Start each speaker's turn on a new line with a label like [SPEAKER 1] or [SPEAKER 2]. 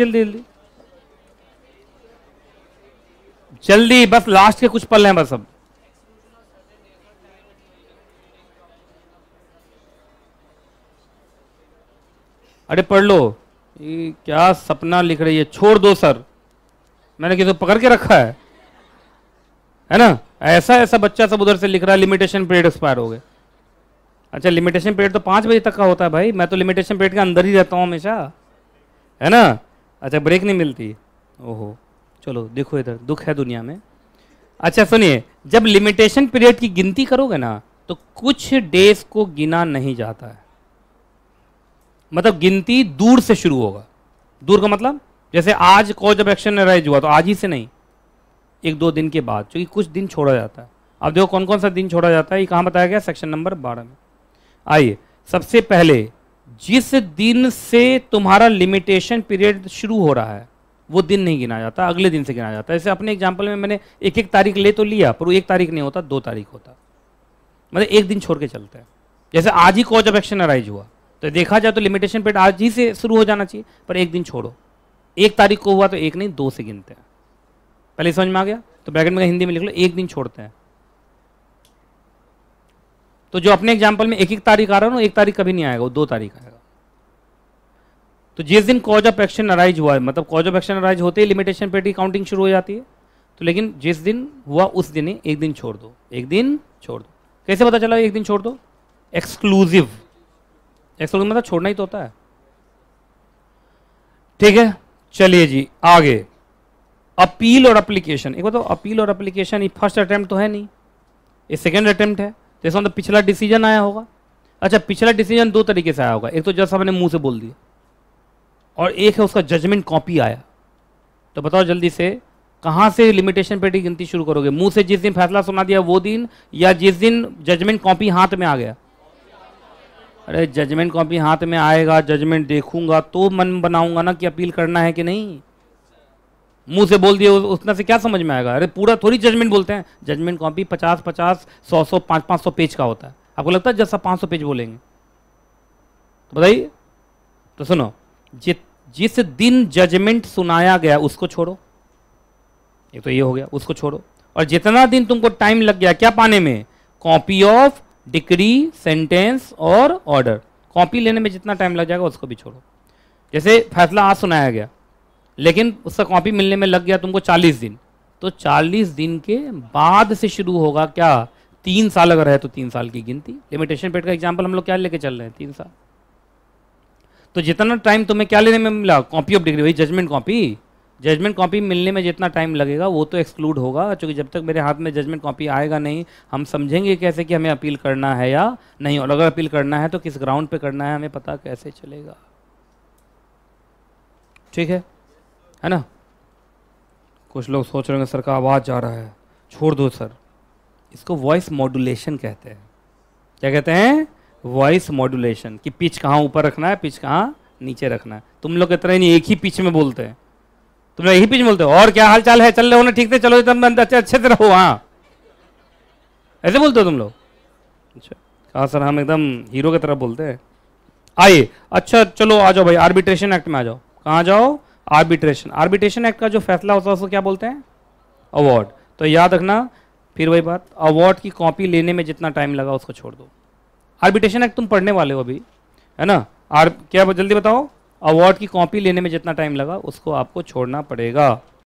[SPEAKER 1] जल्दी जल्दी जल्दी बस लास्ट के कुछ पल हैं बस अब अरे पढ़ लो ये क्या सपना लिख रही है छोड़ दो सर मैंने किसी पकड़ के रखा है है ना ऐसा ऐसा बच्चा सब उधर से लिख रहा है लिमिटेशन पीरियड एक्सपायर हो गए अच्छा लिमिटेशन पीरियड तो पांच बजे तक का होता है भाई मैं तो लिमिटेशन पीरियड के अंदर ही रहता हूँ हमेशा है ना अच्छा ब्रेक नहीं मिलती ओहो चलो देखो इधर दुख है दुनिया में अच्छा सुनिए जब लिमिटेशन पीरियड की गिनती करोगे ना तो कुछ डेज को गिना नहीं जाता है मतलब गिनती दूर से शुरू होगा दूर का मतलब जैसे आज कॉज ऑफ एक्शन राइज हुआ तो आज ही से नहीं एक दो दिन के बाद क्योंकि कुछ दिन छोड़ा जाता है अब देखो कौन कौन सा दिन छोड़ा जाता है ये कहाँ बताया गया सेक्शन नंबर बारह में आइए सबसे पहले जिस दिन से तुम्हारा लिमिटेशन पीरियड शुरू हो रहा है वो दिन नहीं गिना जाता अगले दिन से गिना जाता है जैसे अपने एग्जाम्पल में मैंने एक एक तारीख ले तो लिया पर वो एक तारीख नहीं होता दो तारीख होता मतलब एक दिन छोड़ के चलते हैं जैसे आज ही कॉज ऑफ एक्शन अराइज हुआ तो देखा जाए तो लिमिटेशन पीरियड आज ही से शुरू हो जाना चाहिए पर एक दिन छोड़ो एक तारीख को हुआ तो एक नहीं दो से गिनते हैं पहले समझ में आ गया तो ब्रैकेट में हिंदी में लिख लो एक दिन छोड़ते हैं तो जो अपने एग्जाम्पल में एक एक तारीख आ रहा है ना एक तारीख कभी नहीं आएगा वो दो तारीख आएगा तो जिस दिन कॉज ऑफ एक्शन अराइज हुआ है मतलब कॉज ऑफ एक्शन अराइज होते ही लिमिटेशन पेटी काउंटिंग शुरू हो जाती है तो लेकिन जिस दिन हुआ उस दिन ही एक दिन छोड़ दो एक दिन छोड़ दो कैसे पता चला एक दिन छोड़ दो एक्सक्लूसिव एक्सक्लूसिव मतलब छोड़ना ही तो होता है ठीक है चलिए जी आगे अपील और अप्लीकेशन एक बताओ तो अपील और अप्लीकेशन फर्स्ट अटेम्प्ट तो है नहीं ये सेकेंड अटेम्प्ट है तो इसमें तो पिछला डिसीजन आया होगा अच्छा पिछला डिसीजन दो तरीके से आया होगा एक तो जज साहब ने मुंह से बोल दिया और एक है उसका जजमेंट कॉपी आया तो बताओ जल्दी से कहाँ से लिमिटेशन पेटी गिनती शुरू करोगे मुंह से जिस दिन फैसला सुना दिया वो दिन या जिस दिन जजमेंट कॉपी हाथ में आ गया अरे जजमेंट कॉपी हाथ में आएगा जजमेंट देखूंगा तो मन बनाऊंगा ना कि अपील करना है कि नहीं मुंह से बोल दिए उसमें से क्या समझ में आएगा अरे पूरा थोड़ी जजमेंट बोलते हैं जजमेंट कॉपी पचास पचास सौ सौ पाँच पाँच सौ पेज का होता है आपको लगता है जैसा पाँच सौ पेज बोलेंगे तो बताइए तो सुनो जित जिस दिन जजमेंट सुनाया गया उसको छोड़ो ये तो ये हो गया उसको छोड़ो और जितना दिन तुमको टाइम लग गया क्या पाने में कॉपी ऑफ डिक्री सेंटेंस और ऑर्डर कॉपी लेने में जितना टाइम लग जाएगा उसको भी छोड़ो जैसे फैसला आज सुनाया गया लेकिन उसका कॉपी मिलने में लग गया तुमको चालीस दिन तो चालीस दिन के बाद से शुरू होगा क्या तीन साल अगर है तो तीन साल की गिनती लिमिटेशन पेट का एग्जाम्पल हम लोग क्या लेके चल रहे हैं तीन साल तो जितना टाइम तुम्हें क्या लेने में मिला कॉपी ऑफ डिग्री वही जजमेंट कॉपी जजमेंट कॉपी मिलने में जितना टाइम लगेगा वो तो एक्सक्लूड होगा क्योंकि जब तक मेरे हाथ में जजमेंट कॉपी आएगा नहीं हम समझेंगे कैसे कि हमें अपील करना है या नहीं और अगर अपील करना है तो किस ग्राउंड पे करना है हमें पता कैसे चलेगा ठीक है है ना कुछ लोग सोच रहे हैं सर का आवाज़ जा रहा है छोड़ दो सर इसको वॉइस मॉडुलेशन कहते हैं क्या कहते हैं वॉइस मॉडुलेशन कि पिच कहाँ ऊपर रखना है पिच कहाँ नीचे रखना है तुम लोग इतना नहीं एक ही पिच में बोलते हैं तुम लोग यही पिच बोलते हो और क्या हाल चाल है चल रहे हो ना ठीक से चलो एकदम अच्छे अच्छे से रहो हाँ ऐसे बोलते हो तुम लोग अच्छा कहा सर हम एकदम हीरो की तरफ बोलते हैं आइए अच्छा चलो आ जाओ भाई आर्बिट्रेशन एक्ट में आ जाओ कहाँ जाओ आर्बिट्रेशन आर्बिट्रेशन एक्ट का जो फैसला होता है उसको क्या बोलते हैं अवार्ड तो याद रखना फिर वही बात अवार्ड की कॉपी लेने में जितना टाइम लगा उसको छोड़ दो आर्बिट्रेशन एक्ट तुम पढ़ने वाले हो अभी है ना आर क्या जल्दी बताओ अवार्ड की कॉपी लेने में जितना टाइम लगा उसको आपको छोड़ना पड़ेगा